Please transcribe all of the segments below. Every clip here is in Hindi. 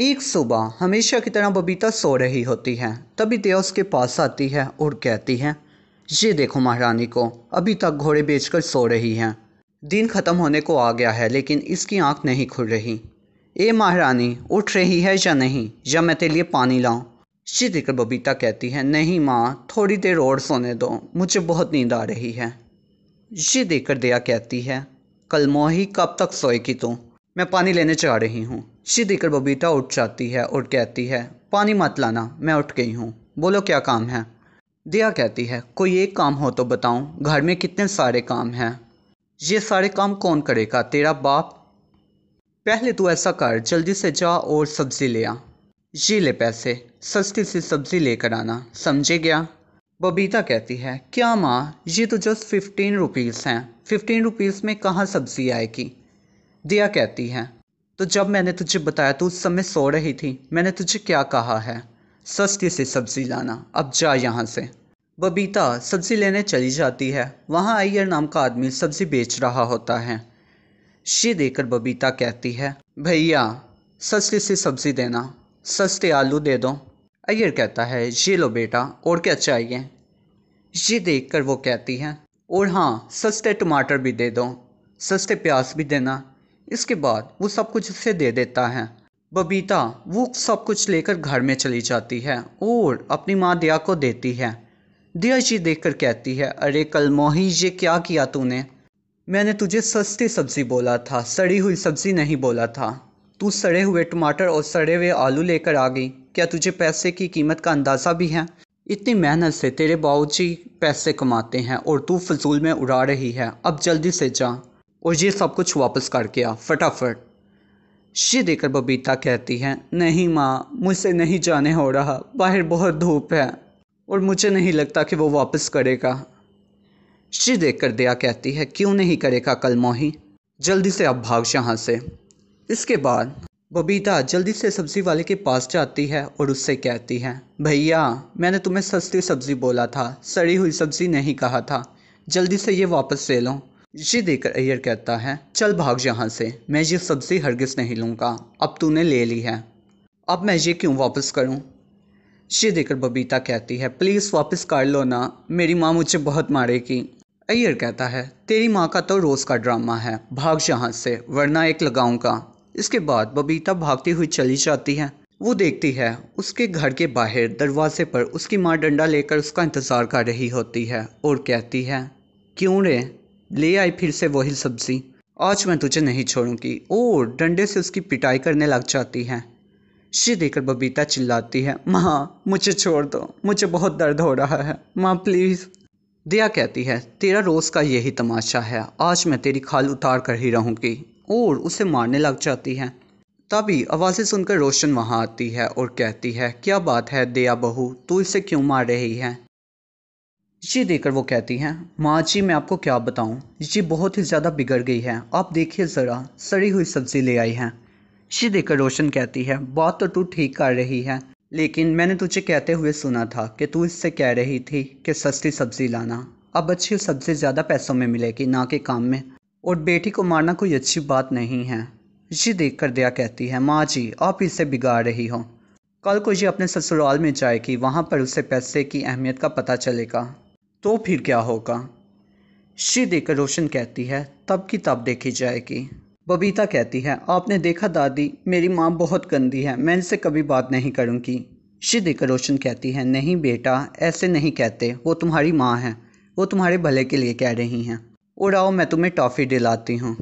एक सुबह हमेशा की तरह बबीता सो रही होती है तभी दया उसके पास आती है और कहती है ये देखो महारानी को अभी तक घोड़े बेचकर सो रही हैं दिन ख़त्म होने को आ गया है लेकिन इसकी आंख नहीं खुल रही ए महारानी उठ रही है या नहीं या मैं तेरे लिए पानी लाऊं ये देखकर बबीता कहती है नहीं माँ थोड़ी देर और सोने दो मुझे बहुत नींद आ रही है ये देखकर दया कहती है कल मोही कब तक सोएगी तू मैं पानी लेने जा रही हूँ शी देखकर बबीता उठ जाती है और कहती है पानी मत लाना मैं उठ गई हूँ बोलो क्या काम है दिया कहती है कोई एक काम हो तो बताऊँ घर में कितने सारे काम हैं ये सारे काम कौन करेगा तेरा बाप पहले तू ऐसा कर जल्दी से जा और सब्ज़ी ले आ ये ले पैसे सस्ती सी सब्ज़ी लेकर आना समझे गया बबीता कहती है क्या माँ ये तो जस्ट फिफ्टीन रुपीज़ हैं फिफ्टीन रुपीज़ में कहाँ सब्ज़ी आएगी दिया कहती है तो जब मैंने तुझे बताया तो उस समय सो रही थी मैंने तुझे क्या कहा है सस्ती से सब्ज़ी लाना अब जा यहाँ से बबीता सब्ज़ी लेने चली जाती है वहाँ अय्यर नाम का आदमी सब्ज़ी बेच रहा होता है शे देकर बबीता कहती है भैया सस्ती से सब्ज़ी देना सस्ते आलू दे दो अय्यर कहता है ये लो बेटा और क्या चाहिए ये देखकर वो कहती है और हाँ सस्ते टमाटर भी दे दो सस्ते प्याज भी देना इसके बाद वो सब कुछ उसे दे देता है बबीता वो सब कुछ लेकर घर में चली जाती है और अपनी माँ दिया को देती है दिया जी देखकर कहती है अरे कल मोही ये क्या किया तूने मैंने तुझे सस्ती सब्ज़ी बोला था सड़ी हुई सब्ज़ी नहीं बोला था तू सड़े हुए टमाटर और सड़े हुए आलू लेकर आ गई क्या तुझे पैसे की कीमत का अंदाज़ा भी है इतनी मेहनत से तेरे बाबू पैसे कमाते हैं और तू फजूल में उड़ा रही है अब जल्दी से जा और ये सब कुछ वापस कर गया फटाफट ये देखकर बबीता कहती है नहीं माँ मुझसे नहीं जाने हो रहा बाहर बहुत धूप है और मुझे नहीं लगता कि वो वापस करेगा ये देखकर दया कहती है क्यों नहीं करेगा कल मोही जल्दी से आप भाग यहाँ से इसके बाद बबीता जल्दी से सब्ज़ी वाले के पास जाती है और उससे कहती है भैया मैंने तुम्हें सस्ती सब्ज़ी बोला था सड़ी हुई सब्ज़ी नहीं कहा था जल्दी से ये वापस ले लो ये देखकर अय्यर कहता है चल भाग यहाँ से मैं ये सब्ज़ी हरगिज़ नहीं लूँगा अब तूने ले ली है अब मैं ये क्यों वापस करूँ ये देखकर बबीता कहती है प्लीज़ वापस कर लो ना मेरी माँ मुझे बहुत मारेगी अय्यर कहता है तेरी माँ का तो रोज़ का ड्रामा है भाग यहाँ से वरना एक लगाऊंगा इसके बाद बबीता भागती हुई चली जाती है वो देखती है उसके घर के बाहर दरवाजे पर उसकी माँ डंडा लेकर उसका इंतज़ार कर रही होती है और कहती है क्यों रे ले आई फिर से वही सब्जी आज मैं तुझे नहीं छोड़ूंगी ओ डंडे से उसकी पिटाई करने लग जाती है शी देखकर बबीता चिल्लाती है माँ मुझे छोड़ दो मुझे बहुत दर्द हो रहा है माँ प्लीज़ दिया कहती है तेरा रोज़ का यही तमाशा है आज मैं तेरी खाल उतार कर ही रहूँगी और उसे मारने लग जाती है तभी आवाज़ें सुनकर रोशन वहाँ आती है और कहती है क्या बात है दिया बहू तू इसे क्यों मार रही है जी देखकर वो कहती हैं माँ जी मैं आपको क्या बताऊँ जी बहुत ही ज़्यादा बिगड़ गई है आप देखिए ज़रा सड़ी हुई सब्ज़ी ले आई है जी देखकर रोशन कहती है बात तो तू ठीक कर रही है लेकिन मैंने तुझे कहते हुए सुना था कि तू इससे कह रही थी कि सस्ती सब्ज़ी लाना अब अच्छी सब्ज़ी ज़्यादा पैसों में मिलेगी ना कि काम में और बेटी को मारना कोई अच्छी बात नहीं है जी देख कर दया कहती है माँ जी आप इसे बिगाड़ रही हो कल को जी अपने ससुराल में जाएगी वहाँ पर उसे पैसे की अहमियत का पता चलेगा तो फिर क्या होगा श्री देकर रोशन कहती है तब की तब देखी जाएगी बबीता कहती है आपने देखा दादी मेरी माँ बहुत गंदी है मैं इनसे कभी बात नहीं करूँगी श्री देकर रोशन कहती है नहीं बेटा ऐसे नहीं कहते वो तुम्हारी माँ है वो तुम्हारे भले के लिए कह रही हैं और आओ मैं तुम्हें टॉफ़ी दिलाती हूँ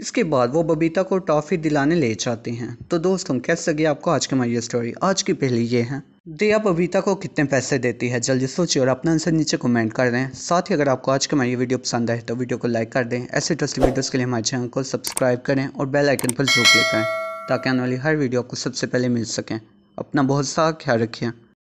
इसके बाद वो बबीता को टॉफ़ी दिलाने ले जाते हैं तो दोस्तों कैसे लगी आपको आज की हमारी स्टोरी आज की पहली ये है दिया बबीता को कितने पैसे देती है जल्दी सोचिए और अपना आंसर नीचे कमेंट कर दें साथ ही अगर आपको आज की हमारी ये वीडियो पसंद आए तो वीडियो को लाइक कर दें ऐसे इंटरेस्टिंग वीडियोज़ के लिए हमारे चैनल को सब्सक्राइब करें और बेल आइकन पर जरूर क्लिक करें ताकि आने वाली हर वीडियो आपको सबसे पहले मिल सकें अपना बहुत सा ख्याल रखें